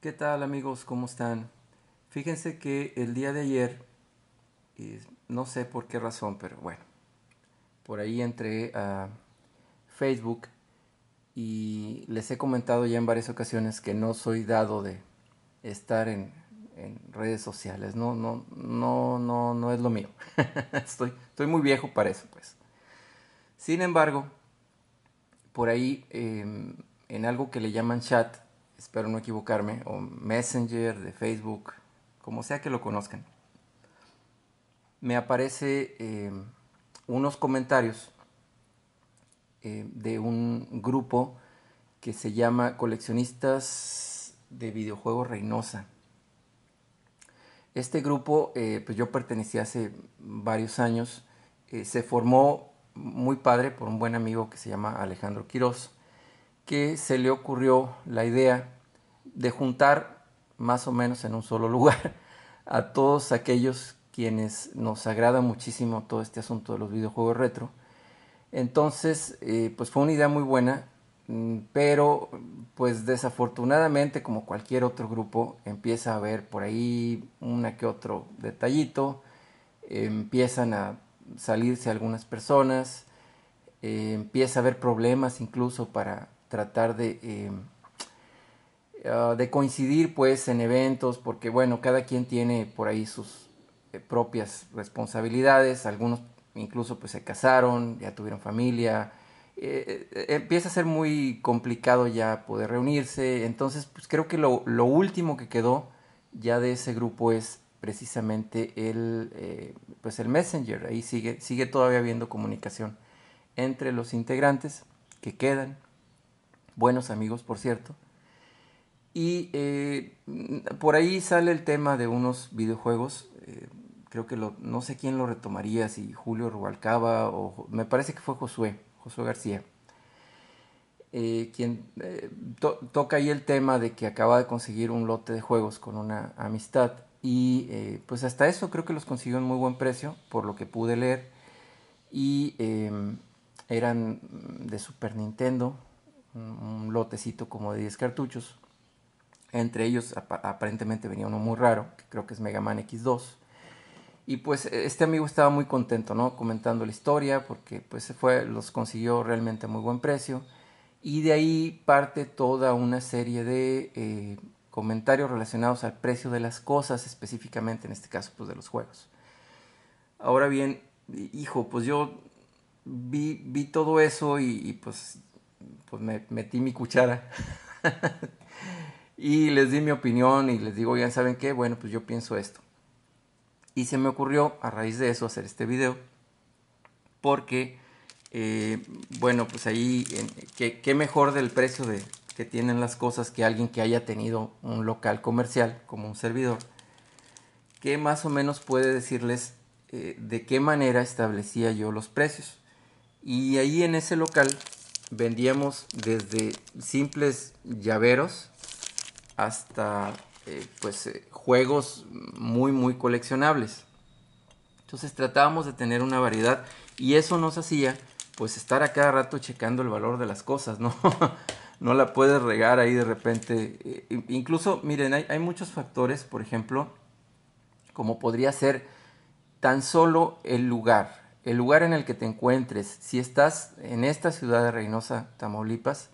¿Qué tal amigos? ¿Cómo están? Fíjense que el día de ayer, no sé por qué razón, pero bueno, por ahí entré a Facebook y les he comentado ya en varias ocasiones que no soy dado de estar en, redes sociales. No, no, no, no, no es lo mío. estoy, estoy muy viejo para eso, pues. Sin embargo, por ahí em, en algo que le llaman chat, espero no equivocarme, o Messenger de Facebook, como sea que lo conozcan, me aparece eh, unos comentarios eh, de un grupo que se llama Coleccionistas de Videojuegos Reynosa. Este grupo, eh, pues yo pertenecí hace varios años, se formó muy padre por un buen amigo que se llama Alejandro Quiroz que se le ocurrió la idea de juntar más o menos en un solo lugar a todos aquellos quienes nos agrada muchísimo todo este asunto de los videojuegos retro. Entonces, eh, pues fue una idea muy buena, mm, pero pues desafortunadamente, como cualquier otro grupo, empieza a haber por ahí una que otro detallito, empiezan a salirse algunas personas, eh, empieza a haber problemas incluso para, tratar de, eh, ah, de coincidir pues en eventos, porque bueno, cada quien tiene por ahí sus eh, propias responsabilidades, algunos incluso pues se casaron, ya tuvieron familia, eh, empieza a ser muy complicado ya poder reunirse, entonces pues creo que lo, último que quedó ya de ese grupo es precisamente el, pues el Messenger. Ahí sigue, sigue todavía habiendo comunicación entre los integrantes que quedan buenos amigos por cierto. Y eh, por ahí sale el tema de unos videojuegos. Eh, creo que no sé quién lo retomaría, si Julio Rubalcaba o me parece que fue Josué, Josué García. Eh, quien toca ahí el tema de que acaba de conseguir un lote de juegos con una amistad y pues hasta eso creo que los consiguió en muy buen precio por lo que pude leer y eran de Super Nintendo un, lotecito como de 10 cartuchos. Entre ellos aparentemente venía uno muy raro, que creo que es Mega Man X2. Y pues e, este amigo estaba muy contento, ¿no? Comentando la historia, porque pues se fue, los consiguió realmente a muy buen precio. Y de ahí parte toda una serie de eh, comentarios relacionados al precio de las cosas, específicamente en este caso pues de los juegos. Ahora bien, hijo, pues yo vi, vi todo eso y, y pues pues me metí mi cuchara y les di mi opinión y les digo, ya saben qué, bueno, pues yo pienso esto. Y se me ocurrió a raíz de eso hacer este video porque, eh, bueno, pues ahí, qué mejor del precio de, que tienen las cosas que alguien que haya tenido un local comercial como un servidor, que más o menos puede decirles eh, de qué manera establecía yo los precios. Y ahí en ese local vendíamos desde simples llaveros hasta eh, pues eh, juegos muy muy coleccionables entonces tratábamos de tener una variedad y eso nos hacía pues estar a cada rato checando el valor de las cosas no no la puedes regar ahí de repente eh, incluso miren hay muchos factores por ejemplo como podría ser tan solo el lugar el lugar en el que te encuentres, si estás en esta ciudad de Reynosa, Tamaulipas,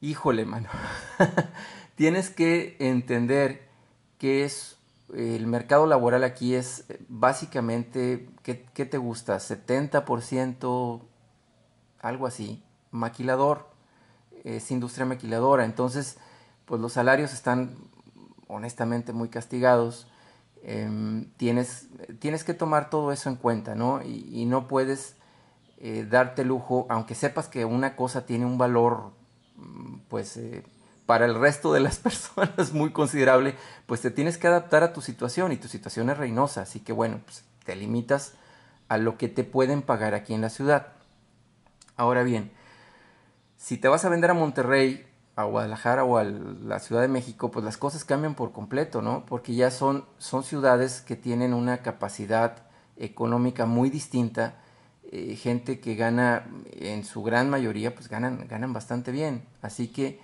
híjole, mano, tienes que entender que es eh, el mercado laboral aquí es eh, básicamente, ¿qué, qué te gusta? 70%, algo así, maquilador, es industria maquiladora, entonces, pues los salarios están honestamente muy castigados Em, tienes, tienes que tomar todo eso en cuenta, ¿no? Y, no puedes eh, darte lujo, aunque sepas que una cosa tiene un valor, mm, pues, eh, para el resto de las personas muy considerable, pues te tienes que adaptar a tu situación y tu situación es reinosa, así que bueno, pues, te limitas a lo que te pueden pagar aquí en la ciudad. Ahora bien, si te vas a vender a Monterrey, a Guadalajara o a la Ciudad de México, pues las cosas cambian por completo, ¿no? Porque ya son, son ciudades que tienen una capacidad económica muy distinta, eh, gente que gana, en su gran mayoría, pues ganan, ganan bastante bien. Así que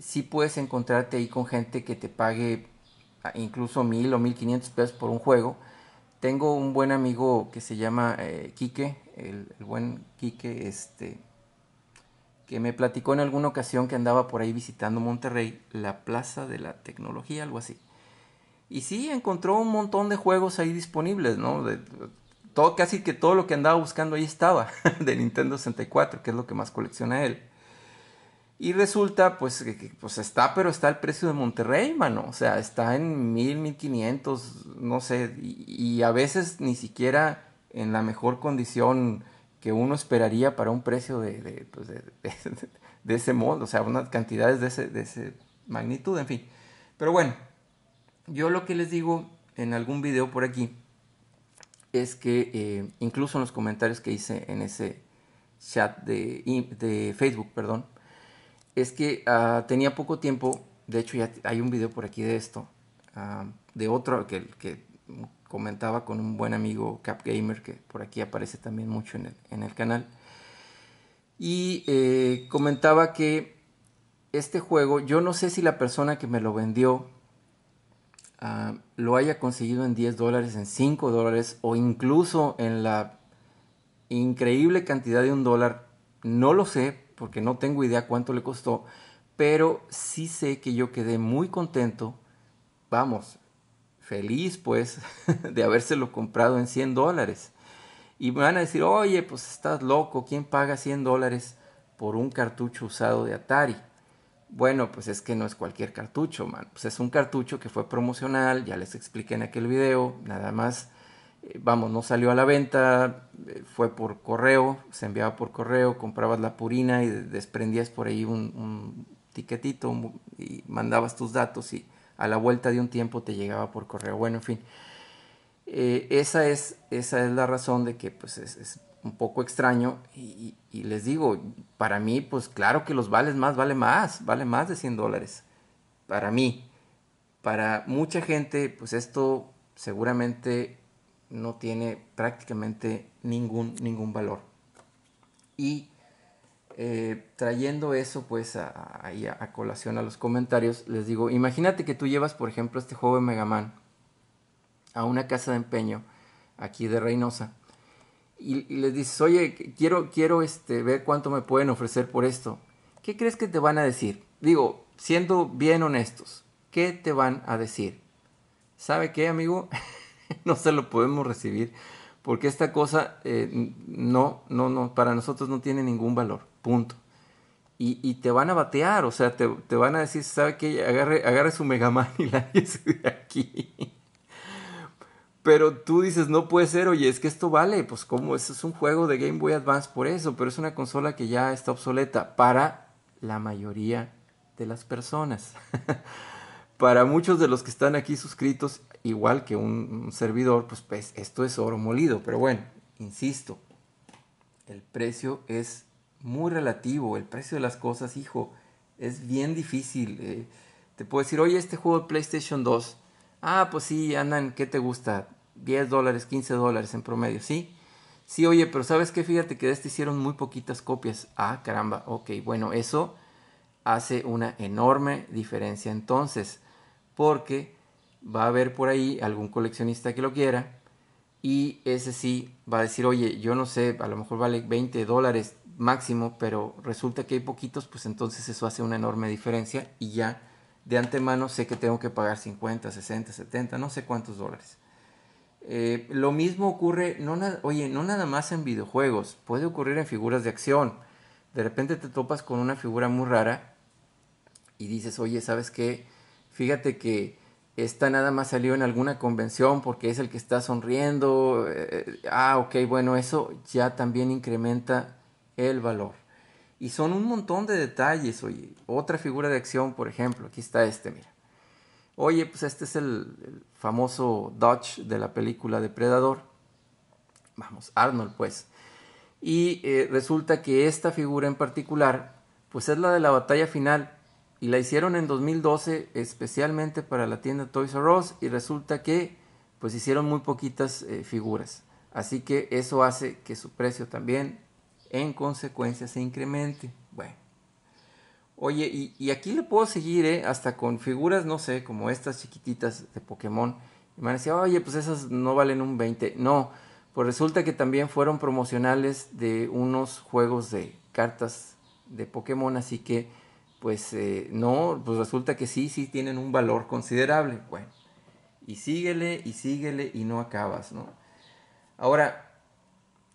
sí puedes encontrarte ahí con gente que te pague ah, incluso mil o mil quinientos pesos por un juego. Tengo un buen amigo que se llama eh, Quique, el, el, buen Quique, este, que me platicó en alguna ocasión que andaba por ahí visitando Monterrey, la Plaza de la Tecnología, algo así. Y sí, encontró un montón de juegos ahí disponibles, ¿no? De, todo, casi que todo lo que andaba buscando ahí estaba, de Nintendo 64, que es lo que más colecciona él. Y resulta, pues, que, pues está, pero está el precio de Monterrey, mano. O sea, está en mil, 1500, quinientos, no sé. y, a veces ni siquiera en la mejor condición que uno esperaría para un precio de, pues, ese modo, o sea, unas cantidades de, ese, de esa magnitud, en fin. Pero bueno, yo lo que les digo en algún video por aquí es que eh, incluso en los comentarios que hice en ese chat de, de Facebook, perdón, es que ah, tenía poco tiempo, de hecho ya hay un video por aquí de esto, ah, de otro, que comentaba con un buen amigo gamer que por aquí aparece también mucho en el, canal. Y eh, comentaba que este juego, yo no sé si la persona que me lo vendió ah, lo haya conseguido en 10 dólares, en 5 dólares o incluso en la increíble cantidad de un dólar. No lo sé porque no tengo idea cuánto le costó, pero sí sé que yo quedé muy contento. Vamos, feliz pues de habérselo comprado en 100 dólares. Y me van a decir, oye, pues estás loco, ¿quién paga 100 dólares por un cartucho usado de Atari? Bueno, pues es que no es cualquier cartucho, man. Pues es un cartucho que fue promocional, ya les expliqué en aquel video, nada más, eh, vamos, no salió a la venta, eh, fue por correo, se enviaba por correo, comprabas la purina y desprendías por ahí un, un tiquetito y mandabas tus datos y a la vuelta de un tiempo te llegaba por correo. Bueno, en fin, eh, esa, es, esa es la razón de que pues, es, un poco extraño y, les digo, para mí, pues claro que los vales más, vale más, vale más de 100 dólares. Para mí, para mucha gente, pues esto seguramente no tiene prácticamente ningún, ningún valor. Y eh, trayendo eso pues a, colación a los comentarios, les digo, imagínate que tú llevas por ejemplo este joven Megaman a una casa de empeño aquí de Reynosa y, les dices, oye, quiero, quiero este, ver cuánto me pueden ofrecer por esto. ¿Qué crees que te van a decir? Digo, siendo bien honestos, ¿qué te van a decir? ¿Sabe qué, amigo? no se lo podemos recibir porque esta cosa eh, no, no, no, para nosotros no tiene ningún valor. Punto. Y, te van a batear, o sea, te, van a decir, ¿sabe qué? Agarre, agarre su Megaman y la de aquí. Pero tú dices, no puede ser, oye, es que esto vale, pues como eso es un juego de Game Boy Advance por eso, pero es una consola que ya está obsoleta para la mayoría de las personas. para muchos de los que están aquí suscritos, igual que un, servidor, pues, pues esto es oro molido, pero bueno, insisto, el precio es muy relativo. El precio de las cosas, hijo, es bien difícil. Eh, te puedo decir, oye, este juego de PlayStation 2, ah, pues sí, andan, ¿qué te gusta? 10 dólares, 15 dólares en promedio, ¿sí? Sí, oye, pero ¿sabes qué? Fíjate que de este hicieron muy poquitas copias. Ah, caramba, ok, bueno, eso hace una enorme diferencia entonces, porque va a haber por ahí algún coleccionista que lo quiera y ese sí va a decir, oye, yo no sé, a lo mejor vale 20 dólares, máximo, pero resulta que hay poquitos, pues entonces eso hace una enorme diferencia y ya de antemano sé que tengo que pagar 50, 60, 70, no sé cuántos dólares. Eh, lo mismo ocurre, no oye, no nada más en videojuegos, puede ocurrir en figuras de acción. De repente te topas con una figura muy rara y dices, oye, ¿sabes qué? Fíjate que esta nada más salió en alguna convención porque es el que está sonriendo. Eh, eh, ah, ok, bueno, eso ya también incrementa el valor. Y son un montón de detalles, oye. Otra figura de acción, por ejemplo, aquí está este, mira. Oye, pues este es el, famoso Dodge de la película Depredador. Vamos, Arnold, pues. Y eh, resulta que esta figura en particular, pues es la de la batalla final. Y la hicieron en 2012 especialmente para la tienda Toys R Us y resulta que pues hicieron muy poquitas eh, figuras. Así que eso hace que su precio también en consecuencia se incremente. Bueno. Oye, y, aquí le puedo seguir, ¿eh? Hasta con figuras, no sé, como estas chiquititas de Pokémon. Y me van oye, pues esas no valen un 20. No, pues resulta que también fueron promocionales de unos juegos de cartas de Pokémon, así que, pues eh, no, pues resulta que sí, sí tienen un valor considerable. Bueno, y síguele, y síguele, y no acabas, ¿no? Ahora,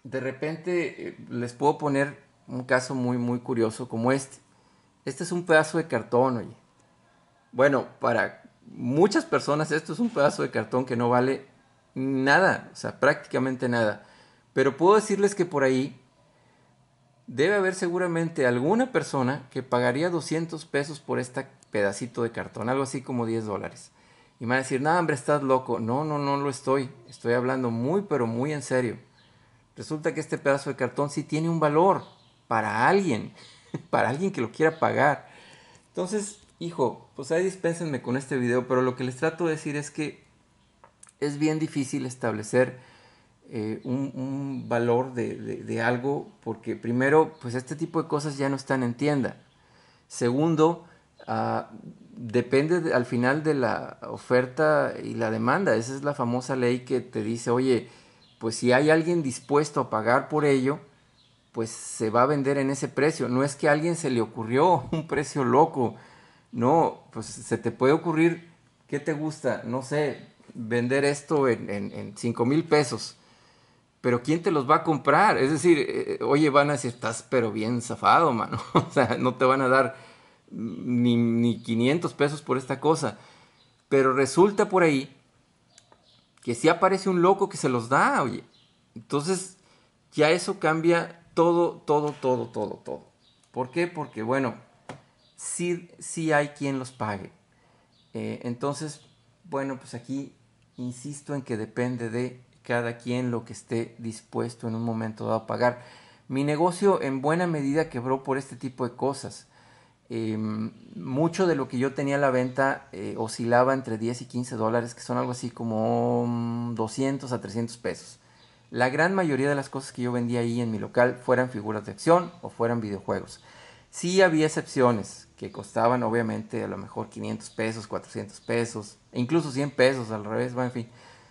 de repente eh, les puedo poner un caso muy, muy curioso como este. Este es un pedazo de cartón, oye. Bueno, para muchas personas esto es un pedazo de cartón que no vale nada, o sea, prácticamente nada. Pero puedo decirles que por ahí debe haber seguramente alguna persona que pagaría 200 pesos por este pedacito de cartón, algo así como 10 dólares. Y me van a decir, no, hombre, estás loco. No, no, no lo estoy. Estoy hablando muy, pero muy en serio resulta que este pedazo de cartón sí tiene un valor para alguien, para alguien que lo quiera pagar. Entonces, hijo, pues ahí dispénsenme con este video, pero lo que les trato de decir es que es bien difícil establecer eh, un, valor de, algo porque primero, pues este tipo de cosas ya no están en tienda. Segundo, ah, depende al final de la oferta y la demanda. Esa es la famosa ley que te dice, oye, pues si hay alguien dispuesto a pagar por ello, pues se va a vender en ese precio. No es que a alguien se le ocurrió un precio loco. No, pues se te puede ocurrir, ¿qué te gusta? No sé, vender esto en, 5 mil pesos. Pero ¿quién te los va a comprar? Es decir, eh, eh, oye, van a decir, estás pero bien zafado, mano. o sea, no te van a dar ni, ni 500 pesos por esta cosa. Pero resulta por ahí que si aparece un loco que se los da, oye. Entonces, ya eso cambia todo, todo, todo, todo, todo. ¿Por qué? Porque, bueno, sí, hay quien los pague. Eh, entonces, bueno, pues aquí insisto en que depende de cada quien lo que esté dispuesto en un momento dado a pagar. Mi negocio en buena medida quebró por este tipo de cosas. Em, mucho de lo que yo tenía a la venta eh, oscilaba entre 10 y 15 dólares, que son algo así como 200 mm, a 300 pesos. La gran mayoría de las cosas que yo vendía ahí en mi local fueran figuras de acción o fueran videojuegos. Sí había excepciones que costaban obviamente a lo mejor 500 pesos, 400 pesos, incluso 100 pesos al revés, bueno, en fin.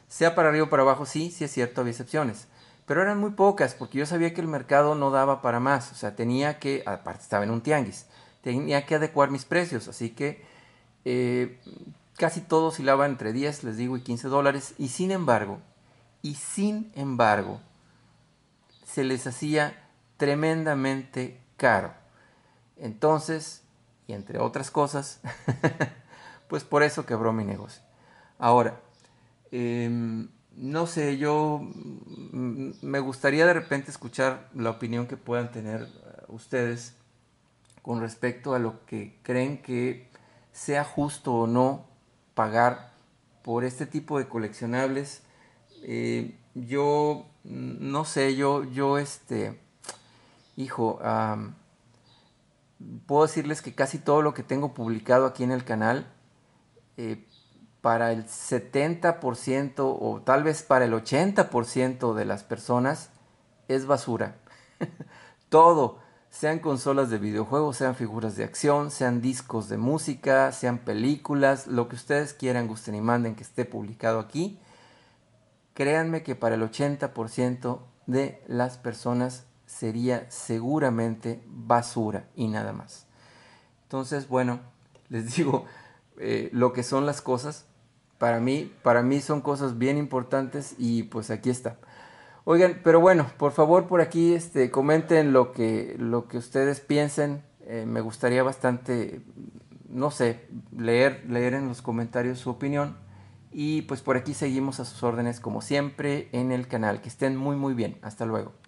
Sea para arriba o para abajo, sí, sí es cierto, había excepciones. Pero eran muy pocas porque yo sabía que el mercado no daba para más. O sea, tenía que, aparte estaba en un tianguis, tenía que adecuar mis precios, así que eh, casi todo oscilaba entre 10, les digo, y 15 dólares, y sin embargo, y sin embargo, se les hacía tremendamente caro. Entonces, y entre otras cosas, pues por eso quebró mi negocio. Ahora, em, no sé, yo mm, me gustaría de repente escuchar la opinión que puedan tener eh, ustedes con respecto a lo que creen que sea justo o no pagar por este tipo de coleccionables. Eh, yo no sé, yo, yo este, hijo, puedo decirles que casi todo lo que tengo publicado aquí en el canal, eh, para el 70% o tal vez para el 80% de las personas es basura. todo sean consolas de videojuegos, sean figuras de acción, sean discos de música, sean películas, lo que ustedes quieran, gusten y manden que esté publicado aquí, créanme que para el 80% de las personas sería seguramente basura y nada más. Entonces, bueno, les digo eh, lo que son las cosas. Para mí, para mí son cosas bien importantes y pues aquí está. Oigan, pero bueno, por favor por aquí este, comenten lo que, lo que ustedes piensen. Eh, me gustaría bastante, no sé, leer, leer en los comentarios su opinión. Y pues por aquí seguimos a sus órdenes como siempre en el canal. Que estén muy muy bien. Hasta luego.